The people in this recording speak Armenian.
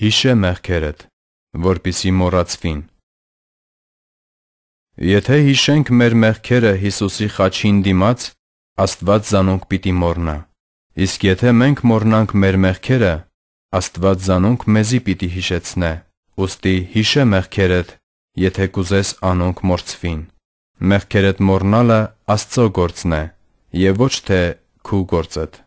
Հիշե մեղքերդ, որpիսի մոռացվին։ Եթե հիշենք մեր մեղքերը Հիսուսի խաչին դիմաց, Աստված զանոնք պիտի մորնա։ Իսկ եթե մենք մորնանք մեր մեղքերը, Աստված զանոնք մեզի պիտի հիշեցնե։ Ոստի հիշե մեղքերդ, եթե կուզես անոնք մորցվին։ Մեղքերդ մորնալը Աստծո գործն է, եւ ոչ թե քու գործդ։